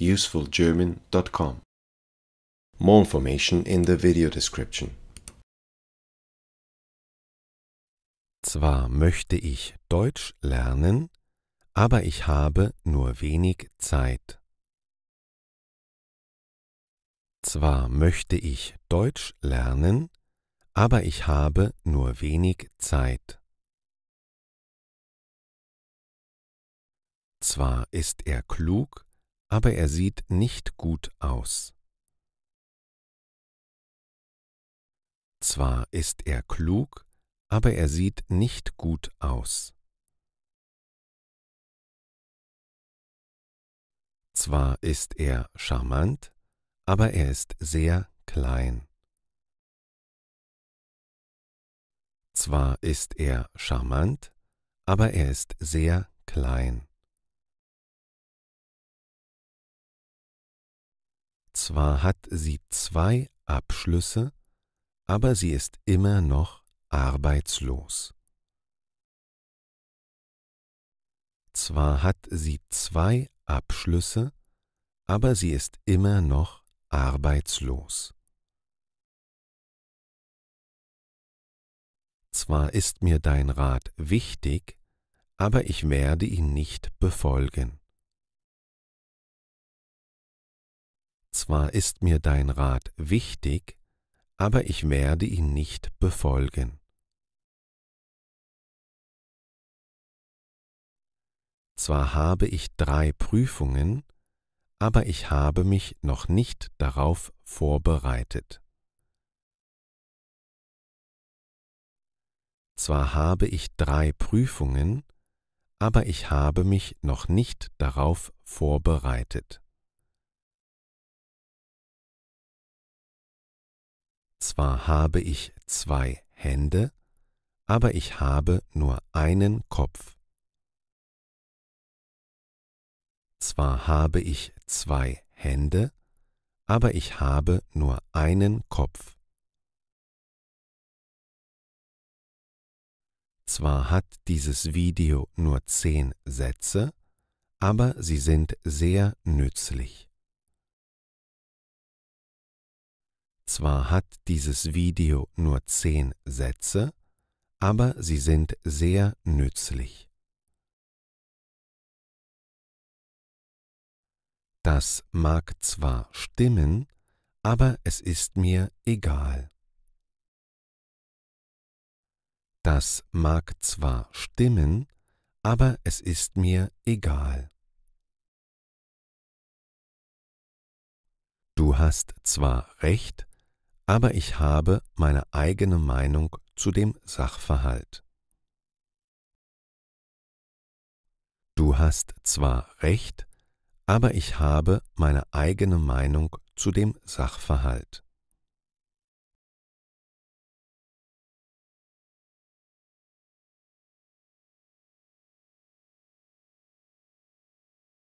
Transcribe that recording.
usefulgerman.com. More information in the video description. Zwar möchte ich Deutsch lernen, aber ich habe nur wenig Zeit. Zwar möchte ich Deutsch lernen, aber ich habe nur wenig Zeit. Zwar ist er klug, aber er sieht nicht gut aus. Zwar ist er klug, aber er sieht nicht gut aus. Zwar ist er charmant, aber er ist sehr klein. Zwar ist er charmant, aber er ist sehr klein. Zwar hat sie zwei Abschlüsse, aber sie ist immer noch arbeitslos. Zwar hat sie zwei Abschlüsse, aber sie ist immer noch arbeitslos. Zwar ist mir dein Rat wichtig, aber ich werde ihn nicht befolgen. Zwar ist mir dein Rat wichtig, aber ich werde ihn nicht befolgen. Zwar habe ich drei Prüfungen, aber ich habe mich noch nicht darauf vorbereitet. Zwar habe ich drei Prüfungen, aber ich habe mich noch nicht darauf vorbereitet. Zwar habe ich zwei Hände, aber ich habe nur einen Kopf. Zwar habe ich zwei Hände, aber ich habe nur einen Kopf. Zwar hat dieses Video nur zehn Sätze, aber sie sind sehr nützlich. Zwar hat dieses Video nur zehn Sätze, aber sie sind sehr nützlich. Das mag zwar stimmen, aber es ist mir egal. Das mag zwar stimmen, aber es ist mir egal. Du hast zwar recht, aber ich habe meine eigene Meinung zu dem Sachverhalt. Du hast zwar recht, aber ich habe meine eigene Meinung zu dem Sachverhalt.